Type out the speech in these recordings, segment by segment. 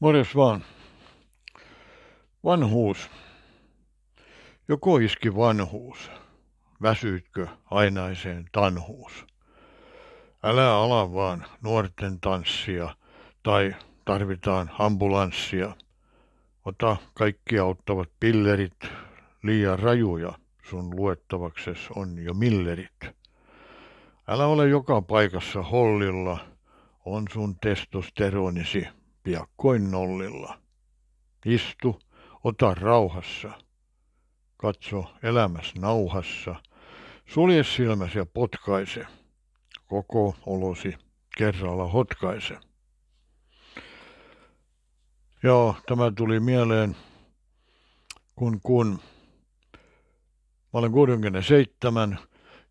Morjes vaan. Vanhuus. Joko iski vanhuus? Väsyytkö ainaiseen tanhuus? Älä ala vaan nuorten tanssia tai tarvitaan ambulanssia. Ota kaikki auttavat pillerit, liian rajuja sun luettavakses on jo millerit. Älä ole joka paikassa hollilla, on sun testosteronisi piakkoin nollilla. Istu, ota rauhassa. Katso elämäs nauhassa. Sulje silmäsi ja potkaise. Koko olosi kerralla hotkaise. Joo, tämä tuli mieleen, kun, kun mä olen 67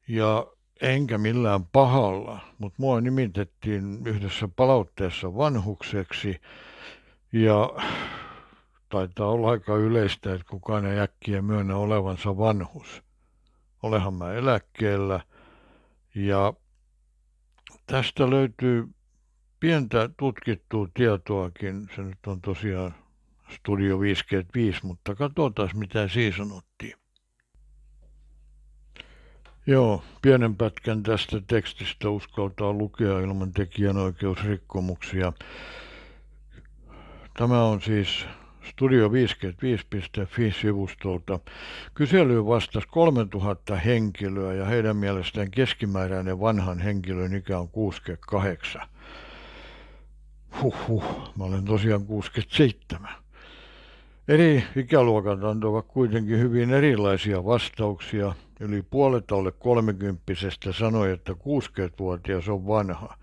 ja enkä millään pahalla, mutta mua nimitettiin yhdessä palautteessa vanhukseksi ja taitaa olla aika yleistä, että kukaan ei äkkiä myönnä olevansa vanhus. Olehan mä eläkkeellä ja tästä löytyy pientä tutkittua tietoakin. Se nyt on tosiaan Studio 55, mutta katsotaan mitä siinä sanottiin. Joo, pienen pätkän tästä tekstistä uskaltaa lukea ilman tekijänoikeusrikkomuksia. Tämä on siis studio55.fi-sivustolta. Kyselyyn vastasi 3000 henkilöä ja heidän mielestään keskimääräinen vanhan henkilön ikä on 68. Huhhuh, mä olen tosiaan 67. Eri ikäluokat antoivat kuitenkin hyvin erilaisia vastauksia – Yli puolet alle kolmekymppisestä sanoi, että 60-vuotias on vanha.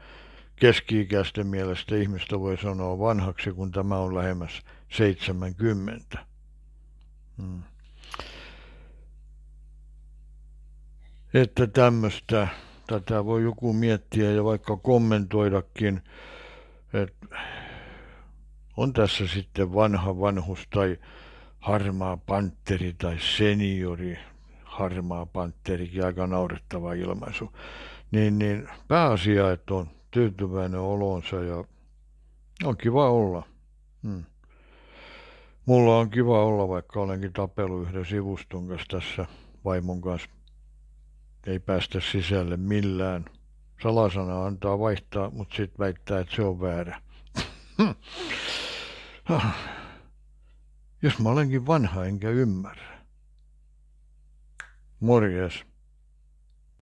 Keski-ikäisten mielestä ihmistä voi sanoa vanhaksi, kun tämä on lähemmäs 70. Hmm. Että tämmöistä, tätä voi joku miettiä ja vaikka kommentoidakin, että on tässä sitten vanha vanhus tai harmaa panteri tai seniori, harmaa panterikin, aika naurettava ilmaisu. Niin, niin pääasia, että on tyytyväinen olonsa ja on kiva olla. Hmm. Mulla on kiva olla, vaikka olenkin tapellut yhden sivuston kanssa tässä vaimon kanssa. Ei päästä sisälle millään. Salasana antaa vaihtaa, mutta sitten väittää, että se on väärä. Ah. Jos mä olenkin vanha enkä ymmärrä. Moregas.